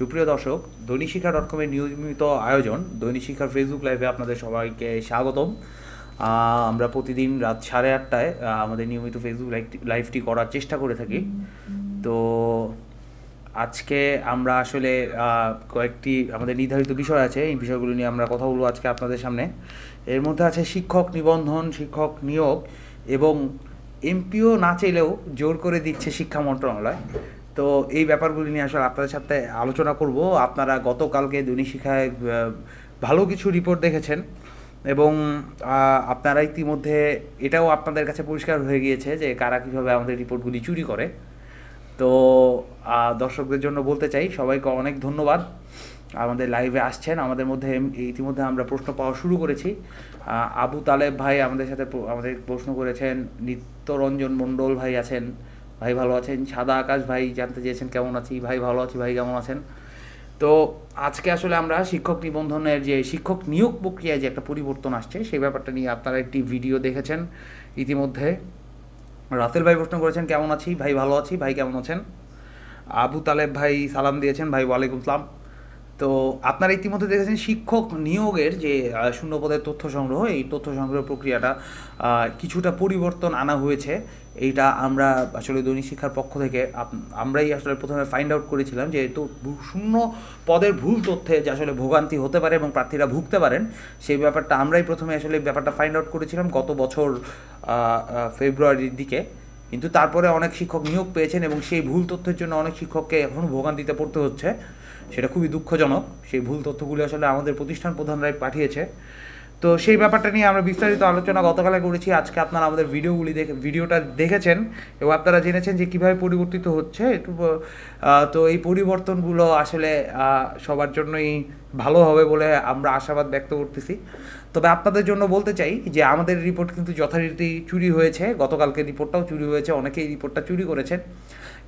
সুপ্রিয় দর্শক দৈনিক শিক্ষা ডট কমের নিয়মিত আয়োজন দৈনিক শিক্ষার ফেসবুক লাইভে আপনাদের সবাইকে স্বাগতম আমরা প্রতিদিন রাত সাড়ে আটটায় আমাদের নিয়মিত ফেসবুক লাইভটি করার চেষ্টা করে থাকি তো আজকে আমরা আসলে কয়েকটি আমাদের নির্ধারিত বিষয় আছে এই বিষয়গুলো নিয়ে আমরা কথা বলবো আজকে আপনাদের সামনে এর মধ্যে আছে শিক্ষক নিবন্ধন শিক্ষক নিয়োগ এবং এমপিও না চাইলেও জোর করে দিচ্ছে শিক্ষা মন্ত্রণালয় তো এই ব্যাপারগুলি নিয়ে আসলে আপনাদের সাথে আলোচনা করব আপনারা গতকালকে দুনিশিখায় ভালো কিছু রিপোর্ট দেখেছেন এবং আপনারা ইতিমধ্যে এটাও আপনাদের কাছে পরিষ্কার হয়ে গিয়েছে যে কারা কীভাবে আমাদের রিপোর্টগুলি চুরি করে তো দর্শকদের জন্য বলতে চাই সবাইকে অনেক ধন্যবাদ আমাদের লাইভে আসছেন আমাদের মধ্যে ইতিমধ্যে আমরা প্রশ্ন পাওয়া শুরু করেছি আবু তালেব ভাই আমাদের সাথে আমাদের প্রশ্ন করেছেন নিত্যরঞ্জন মণ্ডল ভাই আছেন ভাই ভালো আছেন সাদা আকাশ ভাই জানতে চেয়েছেন কেমন আছি ভাই ভালো আছি ভাই কেমন আছেন তো আজকে আসলে আমরা শিক্ষক নিবন্ধনের যে শিক্ষক নিয়োগ প্রক্রিয়ায় যে একটা পরিবর্তন আসছে সেই ব্যাপারটা নিয়ে আপনারা একটি ভিডিও দেখেছেন ইতিমধ্যে রাসেল ভাই প্রশ্ন করেছেন কেমন আছি ভাই ভালো আছি ভাই কেমন আছেন আবু তালেব ভাই সালাম দিয়েছেন ভাই ওয়ালাইকুম সালাম তো আপনারা ইতিমধ্যে দেখেছেন শিক্ষক নিয়োগের যে শূন্যপদের তথ্য সংগ্রহ এই তথ্য সংগ্রহ প্রক্রিয়াটা কিছুটা পরিবর্তন আনা হয়েছে এইটা আমরা আসলে দৈনিক শিক্ষার পক্ষ থেকে আমরাই আসলে প্রথমে ফাইন্ড আউট করেছিলাম যে তো শূন্য পদের ভুল তথ্যে যে আসলে ভোগান্তি হতে পারে এবং প্রার্থীরা ভুগতে পারেন সেই ব্যাপারটা আমরাই প্রথমে আসলে ব্যাপারটা ফাইন্ড আউট করেছিলাম গত বছর ফেব্রুয়ারির দিকে কিন্তু তারপরে অনেক শিক্ষক নিয়োগ পেয়েছেন এবং সেই ভুল তথ্যের জন্য অনেক শিক্ষককে এখনও ভোগান্তিতে পড়তে হচ্ছে সেটা খুবই দুঃখজনক সেই ভুল তথ্যগুলি আসলে আমাদের প্রতিষ্ঠান প্রধানরাই পাঠিয়েছে তো সেই ব্যাপারটা নিয়ে আমরা বিস্তারিত আলোচনা গতকালে করেছি আজকে আপনারা আমাদের ভিডিওগুলি দেখে ভিডিওটা দেখেছেন এবং আপনারা জেনেছেন যে কীভাবে পরিবর্তিত হচ্ছে একটু তো এই পরিবর্তনগুলো আসলে সবার জন্যই ভালো হবে বলে আমরা আশাবাদ ব্যক্ত করতেছি তবে আপনাদের জন্য বলতে চাই যে আমাদের রিপোর্ট কিন্তু যথারীতি চুরি হয়েছে গতকালকে রিপোর্টটাও চুরি হয়েছে অনেকেই রিপোর্টটা চুরি করেছেন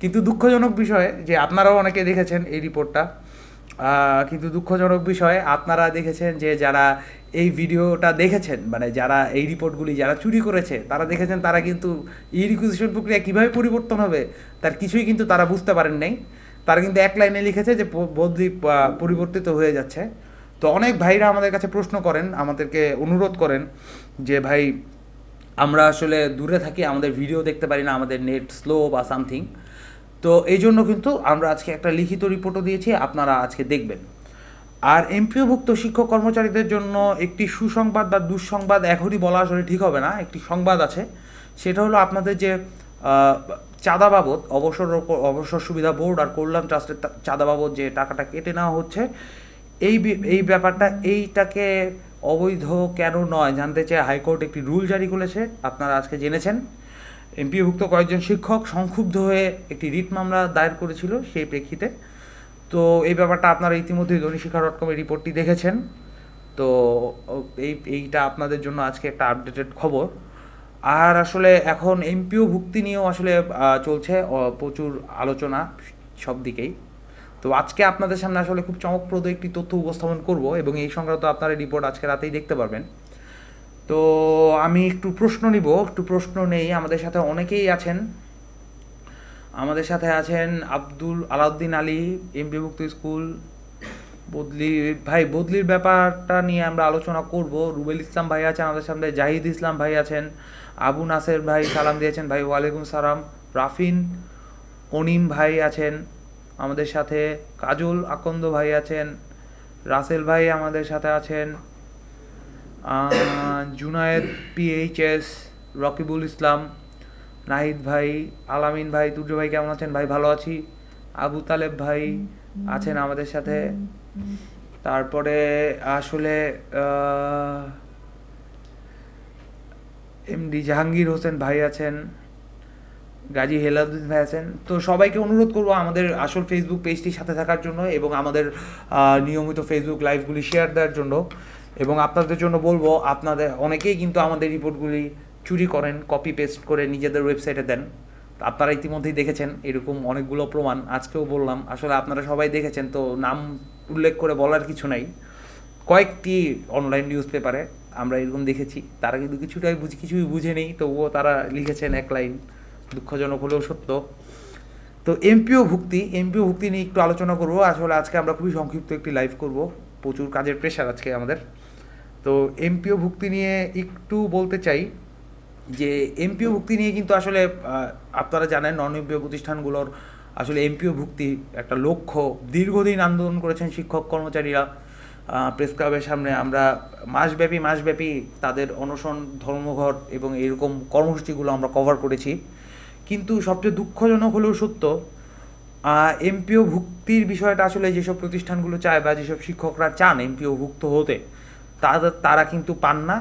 কিন্তু দুঃখজনক বিষয় যে আপনারাও অনেকে দেখেছেন এই রিপোর্টটা কিন্তু দুঃখজনক বিষয় আপনারা দেখেছেন যে যারা এই ভিডিওটা দেখেছেন মানে যারা এই রিপোর্টগুলি যারা চুরি করেছে তারা দেখেছেন তারা কিন্তু ই রিকুইজিশন প্রক্রিয়া কীভাবে পরিবর্তন হবে তার কিছুই কিন্তু তারা বুঝতে পারেন নাই তারা কিন্তু এক লাইনে লিখেছে যে বদলি পরিবর্তিত হয়ে যাচ্ছে তো অনেক ভাইরা আমাদের কাছে প্রশ্ন করেন আমাদেরকে অনুরোধ করেন যে ভাই আমরা আসলে দূরে থাকি আমাদের ভিডিও দেখতে পারি না আমাদের নেট স্লো বা সামথিং তো এই জন্য কিন্তু আমরা আজকে একটা লিখিত রিপোর্টও দিয়েছি আপনারা আজকে দেখবেন আর এমপিওভুক্ত শিক্ষক কর্মচারীদের জন্য একটি সুসংবাদ বা দুঃসংবাদ এখনই বলা আসলে ঠিক হবে না একটি সংবাদ আছে সেটা হলো আপনাদের যে চাঁদা বাবদ অবসর অবসর সুবিধা বোর্ড আর কল্যাণ ট্রাস্টের চাঁদা বাবদ যে টাকাটা কেটে নেওয়া হচ্ছে এই এই ব্যাপারটা এইটাকে অবৈধ কেন নয় জানতে চেয়ে হাইকোর্ট একটি রুল জারি করেছে আপনারা আজকে জেনেছেন এমপিভুক্ত কয়েকজন শিক্ষক সংক্ষুব্ধ হয়ে একটি রিট মামলা দায়ের করেছিল সেই প্রেক্ষিতে তো এই ব্যাপারটা আপনারা ইতিমধ্যেই ধনী শিক্ষা ডট কমের রিপোর্টটি দেখেছেন তো এই এইটা আপনাদের জন্য আজকে একটা আপডেটেড খবর আর আসলে এখন এমপিও ভুক্তি নিয়েও আসলে চলছে প্রচুর আলোচনা সব দিকেই তো আজকে আপনাদের সামনে আসলে খুব চমকপ্রদ একটি তথ্য উপস্থাপন করব এবং এই সংক্রান্ত আপনারা রিপোর্ট আজকে রাতেই দেখতে পারবেন তো আমি একটু প্রশ্ন নিব একটু প্রশ্ন নেই আমাদের সাথে অনেকেই আছেন আমাদের সাথে আছেন আব্দুল আলাউদ্দিন আলী এমপিভুক্ত স্কুল বদলি ভাই বদলির ব্যাপারটা নিয়ে আমরা আলোচনা করব রুবেল ইসলাম ভাই আছেন আমাদের সামনে জাহিদ ইসলাম ভাই আছেন আবু নাসের ভাই সালাম দিয়েছেন ভাই ওয়ালাইকুম সালাম রাফিন অনিম ভাই আছেন আমাদের সাথে কাজল আকন্দ ভাই আছেন রাসেল ভাই আমাদের সাথে আছেন জুনায়েদ পিএইচএস রকিবুল ইসলাম নাহিদ ভাই আলামিন ভাই তুর্য ভাই কেমন আছেন ভাই ভালো আছি আবু তালেব ভাই আছেন আমাদের সাথে তারপরে আসলে এমডি জাহাঙ্গীর হোসেন ভাই আছেন গাজী হেলাদুদ্দিন ভাই আছেন তো সবাইকে অনুরোধ করব আমাদের আসল ফেসবুক পেজটির সাথে থাকার জন্য এবং আমাদের নিয়মিত ফেসবুক লাইভগুলি শেয়ার দেওয়ার জন্য এবং আপনাদের জন্য বলবো আপনাদের অনেকেই কিন্তু আমাদের রিপোর্টগুলি চুরি করেন কপি পেস্ট করে নিজেদের ওয়েবসাইটে দেন আপনারা ইতিমধ্যেই দেখেছেন এরকম অনেকগুলো প্রমাণ আজকেও বললাম আসলে আপনারা সবাই দেখেছেন তো নাম উল্লেখ করে বলার কিছু নাই কয়েকটি অনলাইন নিউজ পেপারে আমরা এরকম দেখেছি তারা কিন্তু কিছুটাই বুঝি কিছুই বুঝে নেই তবুও তারা লিখেছেন এক লাইন দুঃখজনক হলেও সত্য তো এমপিও ভুক্তি এমপিও ভুক্তি নিয়ে একটু আলোচনা করবো আসলে আজকে আমরা খুবই সংক্ষিপ্ত একটি লাইভ করব প্রচুর কাজের প্রেশার আজকে আমাদের তো এমপিও ভুক্তি নিয়ে একটু বলতে চাই যে এমপিও ভুক্তি নিয়ে কিন্তু আসলে আপনারা জানেন নন এমপিও প্রতিষ্ঠানগুলোর আসলে এমপিও ভুক্তি একটা লক্ষ্য দীর্ঘদিন আন্দোলন করেছেন শিক্ষক কর্মচারীরা প্রেস ক্লাবের সামনে আমরা মাসব্যাপী মাসব্যাপী তাদের অনশন ধর্মঘট এবং এরকম কর্মসূচিগুলো আমরা কভার করেছি কিন্তু সবচেয়ে দুঃখজনক হলেও সত্য এমপিও ভুক্তির বিষয়টা আসলে যেসব প্রতিষ্ঠানগুলো চায় বা যেসব শিক্ষকরা চান এমপিও ভুক্ত হতে তাদের তারা কিন্তু পান না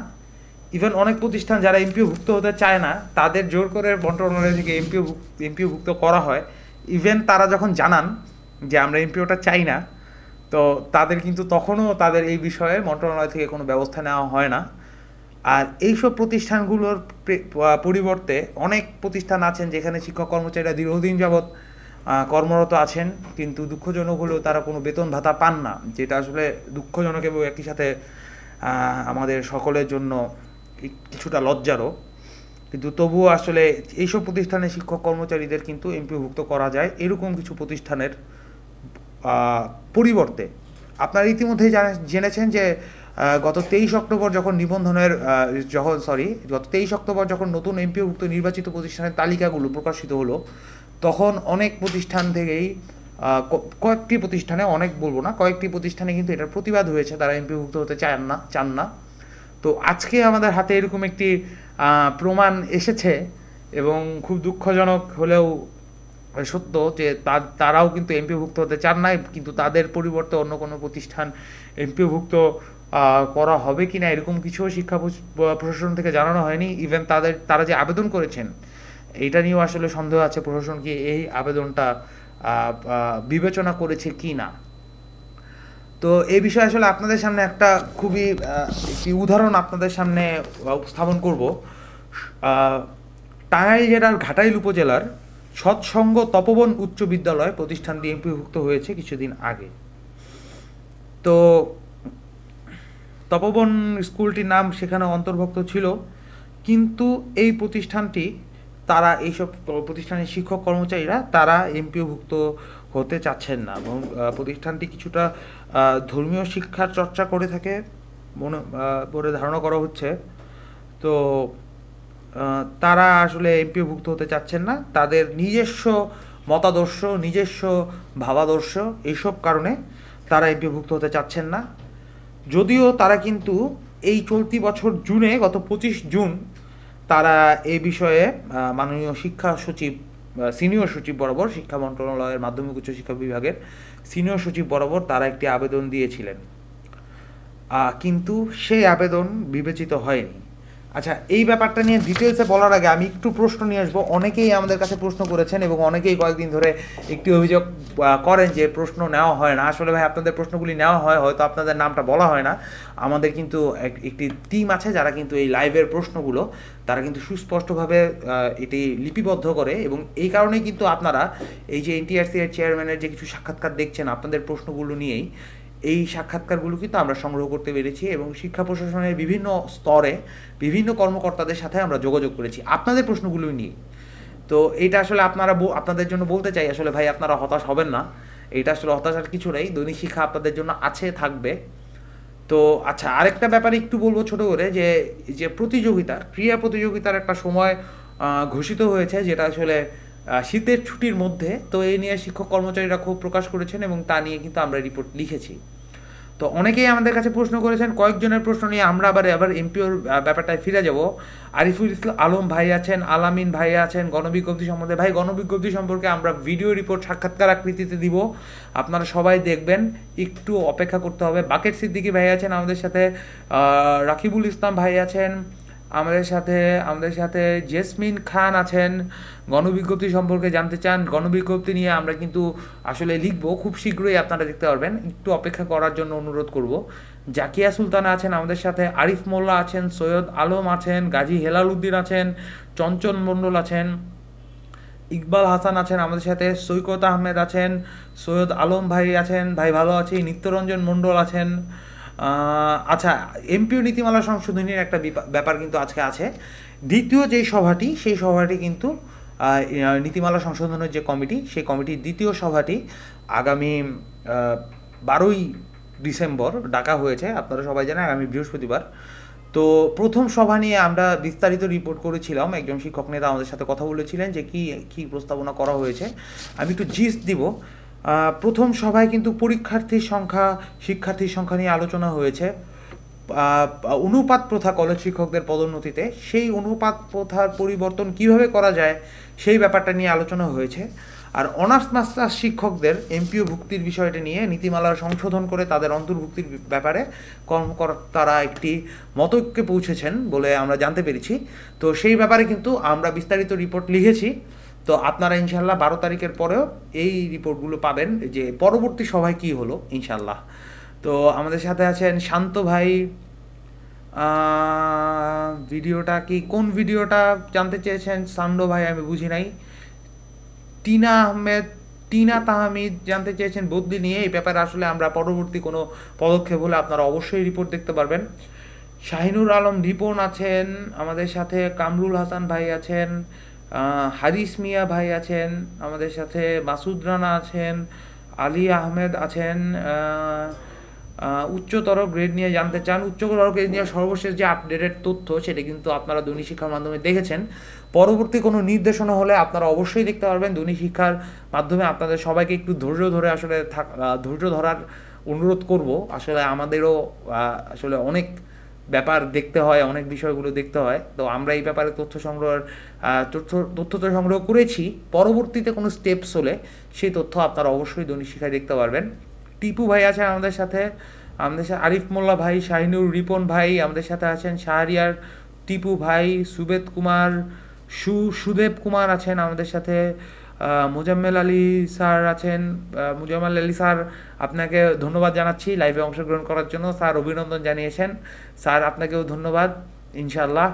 ইভেন অনেক প্রতিষ্ঠান যারা এমপিওভুক্ত হতে চায় না তাদের জোর করে মন্ত্রণালয় থেকে এমপিও এমপিওভুক্ত করা হয় ইভেন তারা যখন জানান যে আমরা এমপিওটা চাই না তো তাদের কিন্তু তখনও তাদের এই বিষয়ে মন্ত্রণালয় থেকে কোনো ব্যবস্থা নেওয়া হয় না আর এইসব প্রতিষ্ঠানগুলোর পরিবর্তে অনেক প্রতিষ্ঠান আছেন যেখানে শিক্ষক কর্মচারীরা দীর্ঘদিন যাবৎ কর্মরত আছেন কিন্তু দুঃখজনক হলেও তারা কোনো বেতন ভাতা পান না যেটা আসলে দুঃখজনক এবং একই সাথে আমাদের সকলের জন্য কিছুটা লজ্জারও কিন্তু তবুও আসলে এইসব প্রতিষ্ঠানে শিক্ষক কর্মচারীদের কিন্তু এমপিভুক্ত করা যায় এরকম কিছু প্রতিষ্ঠানের পরিবর্তে আপনারা ইতিমধ্যেই জেনেছেন যে গত তেইশ অক্টোবর যখন নিবন্ধনের যখন সরি গত তেইশ অক্টোবর যখন নতুন এমপিভুক্ত নির্বাচিত প্রতিষ্ঠানের তালিকাগুলো প্রকাশিত হলো তখন অনেক প্রতিষ্ঠান থেকেই কয়েকটি প্রতিষ্ঠানে অনেক বলবো না কয়েকটি প্রতিষ্ঠানে কিন্তু এটার প্রতিবাদ হয়েছে তারা এমপিভুক্ত হতে চান না চান না তো আজকে আমাদের হাতে এরকম একটি প্রমাণ এসেছে এবং খুব দুঃখজনক হলেও সত্য যে তারাও কিন্তু এমপিভুক্ত হতে চান না কিন্তু তাদের পরিবর্তে অন্য কোনো প্রতিষ্ঠান এমপিভুক্ত করা হবে কি না এরকম কিছু শিক্ষা প্রশাসন থেকে জানানো হয়নি ইভেন তাদের তারা যে আবেদন করেছেন এটা নিয়েও আসলে সন্দেহ আছে প্রশাসন কি এই আবেদনটা বিবেচনা করেছে কি না তো এই বিষয়ে আসলে আপনাদের সামনে একটা খুবই একটি উদাহরণ আপনাদের সামনে উপস্থাপন করব টাঙ্গাইল জেলার ঘাটাইল উপজেলার সৎসঙ্গ তপবন উচ্চ বিদ্যালয় প্রতিষ্ঠান দিয়ে এমপিভুক্ত হয়েছে কিছুদিন আগে তো তপবন স্কুলটির নাম সেখানে অন্তর্ভুক্ত ছিল কিন্তু এই প্রতিষ্ঠানটি তারা এইসব প্রতিষ্ঠানের শিক্ষক কর্মচারীরা তারা এমপিওভুক্ত হতে চাচ্ছেন না এবং প্রতিষ্ঠানটি কিছুটা ধর্মীয় শিক্ষার চর্চা করে থাকে মনে বলে ধারণা করা হচ্ছে তো তারা আসলে এমপিওভুক্ত হতে চাচ্ছেন না তাদের নিজস্ব মতাদর্শ নিজস্ব ভাবাদর্শ এইসব কারণে তারা এমপিওভুক্ত হতে চাচ্ছেন না যদিও তারা কিন্তু এই চলতি বছর জুনে গত পঁচিশ জুন তারা এ বিষয়ে মাননীয় শিক্ষা সচিব সিনিয়র সচিব বরাবর শিক্ষা মন্ত্রণালয়ের মাধ্যমিক উচ্চশিক্ষা বিভাগের সিনিয়র সচিব বরাবর তারা একটি আবেদন দিয়েছিলেন কিন্তু সেই আবেদন বিবেচিত হয়নি আচ্ছা এই ব্যাপারটা নিয়ে ডিটেলসে বলার আগে আমি একটু প্রশ্ন নিয়ে আসবো অনেকেই আমাদের কাছে প্রশ্ন করেছেন এবং অনেকেই কয়েকদিন ধরে একটি অভিযোগ করেন যে প্রশ্ন নেওয়া হয় না আসলে ভাই আপনাদের প্রশ্নগুলি নেওয়া হয় হয়তো আপনাদের নামটা বলা হয় না আমাদের কিন্তু একটি টিম আছে যারা কিন্তু এই লাইভের প্রশ্নগুলো তারা কিন্তু সুস্পষ্টভাবে এটি লিপিবদ্ধ করে এবং এই কারণেই কিন্তু আপনারা এই যে এনটিআরসি এর চেয়ারম্যানের যে কিছু সাক্ষাৎকার দেখছেন আপনাদের প্রশ্নগুলো নিয়েই এই সাক্ষাৎকারগুলো কিন্তু আমরা সংগ্রহ করতে পেরেছি এবং শিক্ষা প্রশাসনের বিভিন্ন স্তরে বিভিন্ন কর্মকর্তাদের সাথে আমরা যোগাযোগ করেছি আপনাদের প্রশ্নগুলো নিয়ে তো এটা আসলে আপনারা আপনাদের জন্য বলতে চাই আসলে ভাই আপনারা হতাশ হবেন না এটা আসলে হতাশার কিছু নেই দৈনিক শিক্ষা আপনাদের জন্য আছে থাকবে তো আচ্ছা আরেকটা ব্যাপারে একটু বলবো ছোট করে যে যে প্রতিযোগিতা ক্রীড়া প্রতিযোগিতার একটা সময় ঘোষিত হয়েছে যেটা আসলে শীতের ছুটির মধ্যে তো এই নিয়ে শিক্ষক কর্মচারীরা খুব প্রকাশ করেছেন এবং তা নিয়ে কিন্তু আমরা রিপোর্ট লিখেছি তো অনেকেই আমাদের কাছে প্রশ্ন করেছেন কয়েকজনের প্রশ্ন নিয়ে আমরা আবার আবার এমপিওর ব্যাপারটায় ফিরে যাব আরিফুল ইসলাম আলম ভাই আছেন আলামিন ভাই আছেন গণবিজ্ঞপ্তি সম্বন্ধে ভাই গণবিজ্ঞপ্তি সম্পর্কে আমরা ভিডিও রিপোর্ট সাক্ষাৎকার আকৃতিতে দিব আপনারা সবাই দেখবেন একটু অপেক্ষা করতে হবে বাকেট সিদ্দিকি ভাই আছেন আমাদের সাথে রাকিবুল ইসলাম ভাই আছেন আমাদের সাথে আমাদের সাথে জেসমিন খান আছেন গণবিজ্ঞপ্তি সম্পর্কে জানতে চান গণবিজ্ঞপ্তি নিয়ে আমরা কিন্তু আসলে লিখবো খুব শীঘ্রই আপনারা দেখতে পারবেন একটু অপেক্ষা করার জন্য অনুরোধ করব জাকিয়া সুলতানা আছেন আমাদের সাথে আরিফ মোল্লা আছেন সৈয়দ আলম আছেন গাজী হেলাল উদ্দিন আছেন চঞ্চন মণ্ডল আছেন ইকবাল হাসান আছেন আমাদের সাথে সৈকত আহমেদ আছেন সৈয়দ আলম ভাই আছেন ভাই ভালো আছি নিত্যরঞ্জন মণ্ডল আছেন আচ্ছা এমপিও নীতিমালা সংশোধনীর একটা ব্যাপার কিন্তু আজকে আছে দ্বিতীয় যে সভাটি সেই সভাটি কিন্তু নীতিমালা সংশোধনের যে কমিটি সেই কমিটির দ্বিতীয় সভাটি আগামী বারোই ডিসেম্বর ডাকা হয়েছে আপনারা সবাই জানেন আগামী বৃহস্পতিবার তো প্রথম সভা নিয়ে আমরা বিস্তারিত রিপোর্ট করেছিলাম একজন শিক্ষক নেতা আমাদের সাথে কথা বলেছিলেন যে কি কি প্রস্তাবনা করা হয়েছে আমি একটু জিস দিব প্রথম সভায় কিন্তু পরীক্ষার্থীর সংখ্যা শিক্ষার্থীর সংখ্যা নিয়ে আলোচনা হয়েছে অনুপাত প্রথা কলেজ শিক্ষকদের পদোন্নতিতে সেই অনুপাত প্রথার পরিবর্তন কিভাবে করা যায় সেই ব্যাপারটা নিয়ে আলোচনা হয়েছে আর অনার্স মাস্টার্স শিক্ষকদের এমপিও ভুক্তির বিষয়টা নিয়ে নীতিমালা সংশোধন করে তাদের অন্তর্ভুক্তির ব্যাপারে কর্মকর্তারা একটি মতৈক্যে পৌঁছেছেন বলে আমরা জানতে পেরেছি তো সেই ব্যাপারে কিন্তু আমরা বিস্তারিত রিপোর্ট লিখেছি তো আপনারা ইনশাল্লাহ বারো তারিখের পরেও এই রিপোর্টগুলো পাবেন যে পরবর্তী সভায় কি হলো ইনশাল্লাহ তো আমাদের সাথে আছেন শান্ত ভাই ভিডিওটা কি কোন ভিডিওটা জানতে চেয়েছেন সান্ডো ভাই আমি বুঝি নাই টিনা আহমেদ টিনা তাহমিদ জানতে চেয়েছেন বদলি নিয়ে এই ব্যাপারে আসলে আমরা পরবর্তী কোনো পদক্ষেপ হলে আপনারা অবশ্যই রিপোর্ট দেখতে পারবেন শাহিনুর আলম রিপন আছেন আমাদের সাথে কামরুল হাসান ভাই আছেন হারিস মিয়া ভাই আছেন আমাদের সাথে মাসুদ রানা আছেন আলী আহমেদ আছেন উচ্চতর গ্রেড নিয়ে জানতে চান উচ্চতর গ্রেড নিয়ে সর্বশেষ যে আপডেটেড তথ্য সেটা কিন্তু আপনারা দৈনিক শিক্ষার মাধ্যমে দেখেছেন পরবর্তী কোনো নির্দেশনা হলে আপনারা অবশ্যই দেখতে পারবেন দৈনিক শিক্ষার মাধ্যমে আপনাদের সবাইকে একটু ধৈর্য ধরে আসলে ধৈর্য ধরার অনুরোধ করব আসলে আমাদেরও আসলে অনেক ব্যাপার দেখতে হয় অনেক বিষয়গুলো দেখতে হয় তো আমরা এই ব্যাপারে তথ্য সংগ্রহ তথ্য তথ্য সংগ্রহ করেছি পরবর্তীতে কোনো স্টেপস হলে সেই তথ্য আপনারা অবশ্যই দৈনিক শিখায় দেখতে পারবেন টিপু ভাই আছেন আমাদের সাথে আমাদের সাথে আরিফ মোল্লা ভাই শাহিনুর রিপন ভাই আমাদের সাথে আছেন শাহরিয়ার টিপু ভাই সুবেদ কুমার সু সুদেব কুমার আছেন আমাদের সাথে মুজাম্মেল আলী স্যার আছেন মুজাম্মেল আলী স্যার আপনাকে ধন্যবাদ জানাচ্ছি লাইভে অংশগ্রহণ করার জন্য স্যার অভিনন্দন জানিয়েছেন স্যার আপনাকেও ধন্যবাদ ইনশাল্লাহ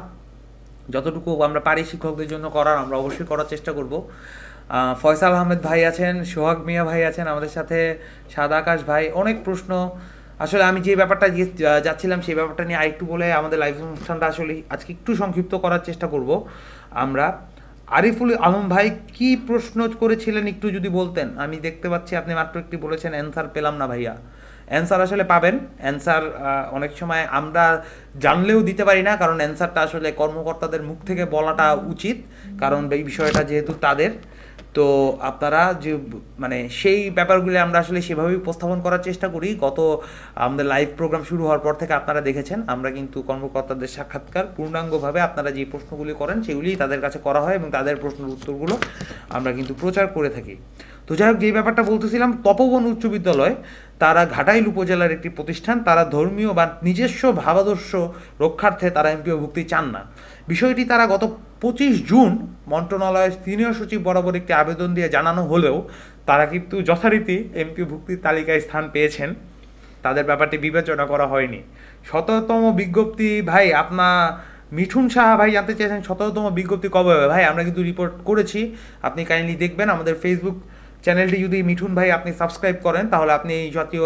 যতটুকু আমরা পারি শিক্ষকদের জন্য করার আমরা অবশ্যই করার চেষ্টা করব ফয়সাল আহমেদ ভাই আছেন সোহাগ মিয়া ভাই আছেন আমাদের সাথে সাদা আকাশ ভাই অনেক প্রশ্ন আসলে আমি যে ব্যাপারটা যাচ্ছিলাম সেই ব্যাপারটা নিয়ে আরেকটু বলে আমাদের লাইভ অনুষ্ঠানটা আসলে আজকে একটু সংক্ষিপ্ত করার চেষ্টা করব আমরা আরিফুল আলম ভাই কি প্রশ্ন করেছিলেন একটু যদি বলতেন আমি দেখতে পাচ্ছি আপনি মাত্র একটি বলেছেন অ্যান্সার পেলাম না ভাইয়া অ্যান্সার আসলে পাবেন অ্যান্সার অনেক সময় আমরা জানলেও দিতে পারি না কারণ অ্যান্সারটা আসলে কর্মকর্তাদের মুখ থেকে বলাটা উচিত কারণ এই বিষয়টা যেহেতু তাদের তো আপনারা যে মানে সেই ব্যাপারগুলি আমরা আসলে সেভাবেই উপস্থাপন করার চেষ্টা করি গত আমাদের লাইভ প্রোগ্রাম শুরু হওয়ার পর থেকে আপনারা দেখেছেন আমরা কিন্তু কর্মকর্তাদের সাক্ষাৎকার পূর্ণাঙ্গভাবে আপনারা যে প্রশ্নগুলি করেন সেগুলি তাদের কাছে করা হয় এবং তাদের প্রশ্নের উত্তরগুলো আমরা কিন্তু প্রচার করে থাকি তো যাই হোক যে ব্যাপারটা বলতেছিলাম তপবন উচ্চ বিদ্যালয় তারা ঘাটাইল উপজেলার একটি প্রতিষ্ঠান তারা ধর্মীয় বা নিজস্ব ভাবাদর্শ রক্ষার্থে তারা এমপিওভুক্তি চান না বিষয়টি তারা গত পঁচিশ জুন মন্ত্রণালয়ের সিনিয়র সচিব বরাবর একটি আবেদন দিয়ে জানানো হলেও তারা কিন্তু যথারীতি এমপিভুক্তির তালিকায় স্থান পেয়েছেন তাদের ব্যাপারটি বিবেচনা করা হয়নি শততম বিজ্ঞপ্তি ভাই আপনা মিঠুন সাহা ভাই জানতে চেয়েছেন শততম বিজ্ঞপ্তি কবে হবে ভাই আমরা কিন্তু রিপোর্ট করেছি আপনি কাইন্ডলি দেখবেন আমাদের ফেসবুক চ্যানেলটি যদি মিঠুন ভাই আপনি সাবস্ক্রাইব করেন তাহলে আপনি এই জাতীয়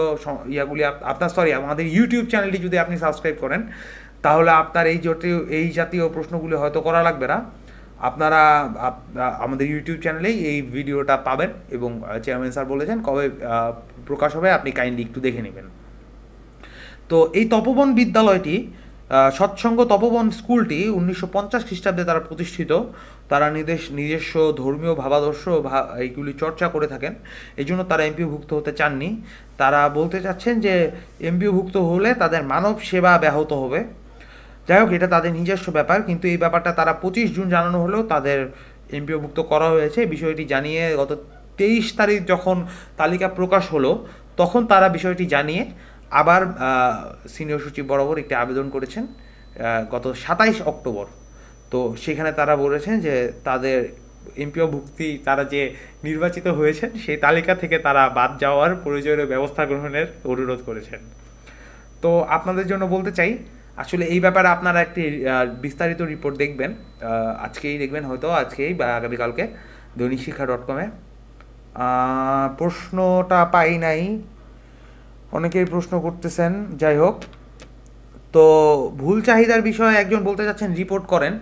ইয়াগুলি আপনার সরি আমাদের ইউটিউব চ্যানেলটি যদি আপনি সাবস্ক্রাইব করেন তাহলে আপনার এই জাতীয় এই জাতীয় প্রশ্নগুলি হয়তো করা লাগবে না আপনারা আমাদের ইউটিউব চ্যানেলেই এই ভিডিওটা পাবেন এবং চেয়ারম্যান স্যার বলেছেন কবে প্রকাশ হবে আপনি কাইন্ডলি একটু দেখে নেবেন তো এই তপবন বিদ্যালয়টি সৎসঙ্গ তপবন স্কুলটি উনিশশো পঞ্চাশ খ্রিস্টাব্দে তারা প্রতিষ্ঠিত তারা নিদেশ নিজস্ব ধর্মীয় ভাবাদর্শ এইগুলি চর্চা করে থাকেন এই জন্য তারা এমপিওভুক্ত হতে চাননি তারা বলতে চাচ্ছেন যে এমপিওভুক্ত হলে তাদের মানব সেবা ব্যাহত হবে যাই হোক এটা তাদের নিজস্ব ব্যাপার কিন্তু এই ব্যাপারটা তারা পঁচিশ জুন জানানো হলেও তাদের এমপিওভুক্ত করা হয়েছে বিষয়টি জানিয়ে গত তেইশ তারিখ যখন তালিকা প্রকাশ হলো তখন তারা বিষয়টি জানিয়ে আবার সিনিয়র সচিব বরাবর একটি আবেদন করেছেন গত সাতাইশ অক্টোবর তো সেখানে তারা বলেছেন যে তাদের এমপিও ভুক্তি তারা যে নির্বাচিত হয়েছেন সেই তালিকা থেকে তারা বাদ যাওয়ার প্রয়োজনীয় ব্যবস্থা গ্রহণের অনুরোধ করেছেন তো আপনাদের জন্য বলতে চাই আসলে এই ব্যাপারে আপনারা একটি বিস্তারিত রিপোর্ট দেখবেন আজকেই দেখবেন হয়তো আজকেই বা আগামীকালকে দৈনিক শিক্ষা ডট কমে প্রশ্নটা পাই নাই অনেকেই প্রশ্ন করতেছেন যাই হোক তো ভুল চাহিদার বিষয়ে একজন বলতে চাচ্ছেন রিপোর্ট করেন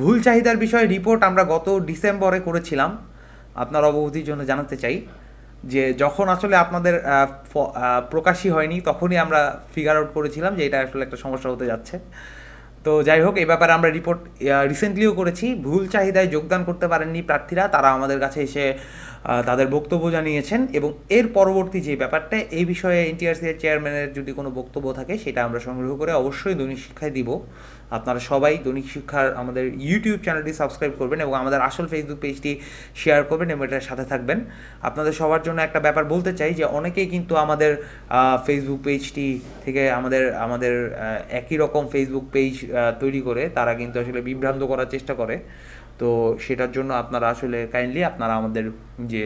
ভুল চাহিদার বিষয়ে রিপোর্ট আমরা গত ডিসেম্বরে করেছিলাম আপনার অবগতির জন্য জানাতে চাই যে যখন আসলে আপনাদের প্রকাশই হয়নি তখনই আমরা ফিগার আউট করেছিলাম যে এটা আসলে একটা সমস্যা হতে যাচ্ছে তো যাই হোক এই ব্যাপারে আমরা রিপোর্ট রিসেন্টলিও করেছি ভুল চাহিদায় যোগদান করতে পারেননি প্রার্থীরা তারা আমাদের কাছে এসে তাদের বক্তব্য জানিয়েছেন এবং এর পরবর্তী যে ব্যাপারটা এই বিষয়ে এনটিআরসি এর চেয়ারম্যানের যদি কোনো বক্তব্য থাকে সেটা আমরা সংগ্রহ করে অবশ্যই দৈনিক শিক্ষায় দিব আপনারা সবাই দৈনিক শিক্ষার আমাদের ইউটিউব চ্যানেলটি সাবস্ক্রাইব করবেন এবং আমাদের আসল ফেসবুক পেজটি শেয়ার করবেন এবং এটার সাথে থাকবেন আপনাদের সবার জন্য একটা ব্যাপার বলতে চাই যে অনেকেই কিন্তু আমাদের ফেসবুক পেজটি থেকে আমাদের আমাদের একই রকম ফেসবুক পেজ তৈরি করে তারা কিন্তু আসলে বিভ্রান্ত করার চেষ্টা করে তো সেটার জন্য আপনারা আসলে কাইন্ডলি আপনারা আমাদের যে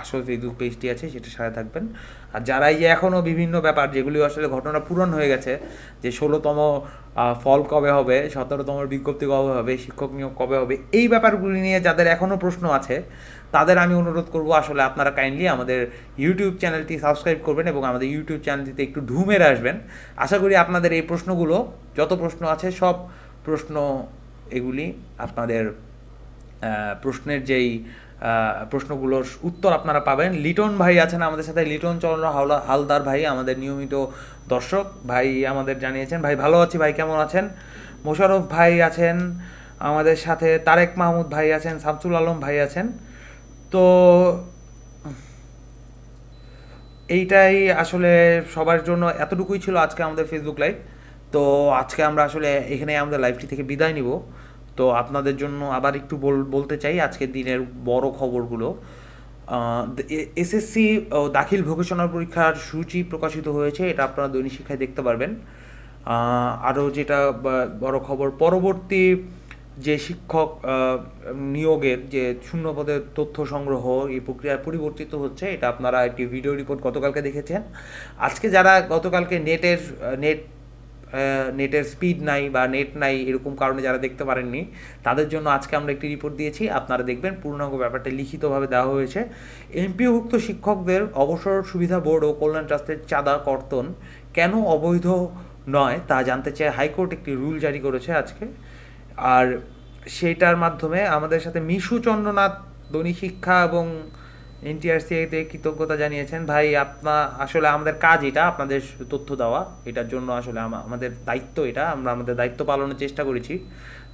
আসল ফেসবুক পেজটি আছে সেটা সাথে থাকবেন আর যারা যে এখনও বিভিন্ন ব্যাপার যেগুলি আসলে ঘটনা পূরণ হয়ে গেছে যে ষোলোতম ফল কবে হবে সতেরোতম বিজ্ঞপ্তি কবে হবে শিক্ষক নিয়োগ কবে হবে এই ব্যাপারগুলি নিয়ে যাদের এখনও প্রশ্ন আছে তাদের আমি অনুরোধ করব আসলে আপনারা কাইন্ডলি আমাদের ইউটিউব চ্যানেলটি সাবস্ক্রাইব করবেন এবং আমাদের ইউটিউব চ্যানেলটিতে একটু ঢুমের আসবেন আশা করি আপনাদের এই প্রশ্নগুলো যত প্রশ্ন আছে সব প্রশ্ন এগুলি আপনাদের প্রশ্নের যেই প্রশ্নগুলোর উত্তর আপনারা পাবেন লিটন ভাই আছেন আমাদের সাথে লিটন চন্দ্র হাওলা হালদার ভাই আমাদের নিয়মিত দর্শক ভাই আমাদের জানিয়েছেন ভাই ভালো আছি ভাই কেমন আছেন মোশারফ ভাই আছেন আমাদের সাথে তারেক মাহমুদ ভাই আছেন সামসুল আলম ভাই আছেন তো এইটাই আসলে সবার জন্য এতটুকুই ছিল আজকে আমাদের ফেসবুক লাইভ তো আজকে আমরা আসলে এখানে আমাদের লাইভটি থেকে বিদায় নিব তো আপনাদের জন্য আবার একটু বলতে চাই আজকের দিনের বড় খবরগুলো এসএসসি দাখিল ভোকেশনাল পরীক্ষার সূচি প্রকাশিত হয়েছে এটা আপনারা দৈনিক শিক্ষায় দেখতে পারবেন আরও যেটা বড় খবর পরবর্তী যে শিক্ষক নিয়োগের যে শূন্য তথ্য সংগ্রহ এই প্রক্রিয়া পরিবর্তিত হচ্ছে এটা আপনারা একটি ভিডিও রিপোর্ট গতকালকে দেখেছেন আজকে যারা গতকালকে নেটের নেট নেটের স্পিড নাই বা নেট নাই এরকম কারণে যারা দেখতে পারেননি তাদের জন্য আজকে আমরা একটি রিপোর্ট দিয়েছি আপনারা দেখবেন পূর্ণাঙ্গ ব্যাপারটা লিখিতভাবে দেওয়া হয়েছে এমপিভুক্ত শিক্ষকদের অবসর সুবিধা বোর্ড ও কল্যাণ ট্রাস্টের চাঁদা কর্তন কেন অবৈধ নয় তা জানতে চেয়ে হাইকোর্ট একটি রুল জারি করেছে আজকে আর সেটার মাধ্যমে আমাদের সাথে মিশু চন্দ্রনাথ দৈনিক শিক্ষা এবং এনটিআরসিআইতে কৃতজ্ঞতা জানিয়েছেন ভাই আপনা আসলে আমাদের কাজ এটা আপনাদের তথ্য দেওয়া এটার জন্য আসলে আমাদের দায়িত্ব এটা আমরা আমাদের দায়িত্ব পালনের চেষ্টা করেছি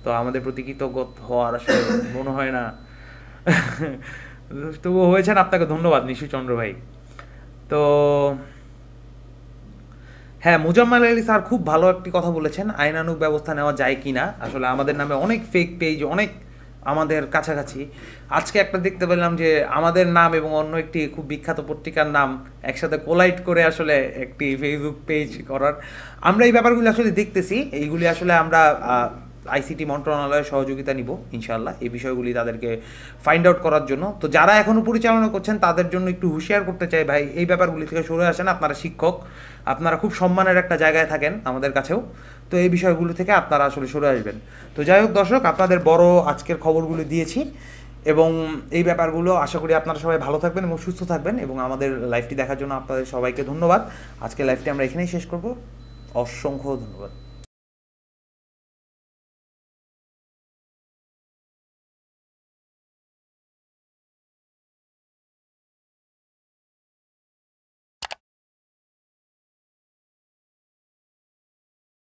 তো আমাদের প্রতি কৃতজ্ঞ হওয়ার আসলে মনে হয় না তবু হয়েছেন আপনাকে ধন্যবাদ নিশুচন্দ্র ভাই তো হ্যাঁ মুজাম্মাল আলী স্যার খুব ভালো একটি কথা বলেছেন আইনানুক ব্যবস্থা নেওয়া যায় কি না আসলে আমাদের নামে অনেক ফেক পেজ অনেক আমাদের কাছাকাছি আজকে একটা দেখতে পেলাম যে আমাদের নাম এবং অন্য একটি খুব বিখ্যাত পত্রিকার নাম একসাথে কোলাইট করে আসলে একটি ফেসবুক পেজ করার আমরা এই ব্যাপারগুলি আসলে দেখতেছি এইগুলি আসলে আমরা আইসিটি মন্ত্রণালয়ের সহযোগিতা নিব ইনশাল্লাহ এই বিষয়গুলি তাদেরকে ফাইন্ড আউট করার জন্য তো যারা এখনও পরিচালনা করছেন তাদের জন্য একটু হুঁশিয়ার করতে চাই ভাই এই ব্যাপারগুলি থেকে সরে আসেন আপনারা শিক্ষক আপনারা খুব সম্মানের একটা জায়গায় থাকেন আমাদের কাছেও তো এই বিষয়গুলো থেকে আপনারা আসলে সরে আসবেন তো যাই হোক দর্শক আপনাদের বড় আজকের খবরগুলো দিয়েছি এবং এই ব্যাপারগুলো আশা করি আপনারা সবাই ভালো থাকবেন এবং সুস্থ থাকবেন এবং আমাদের লাইফটি দেখার জন্য আপনাদের সবাইকে ধন্যবাদ আজকে লাইফটি আমরা এখানেই শেষ করব অসংখ্য ধন্যবাদ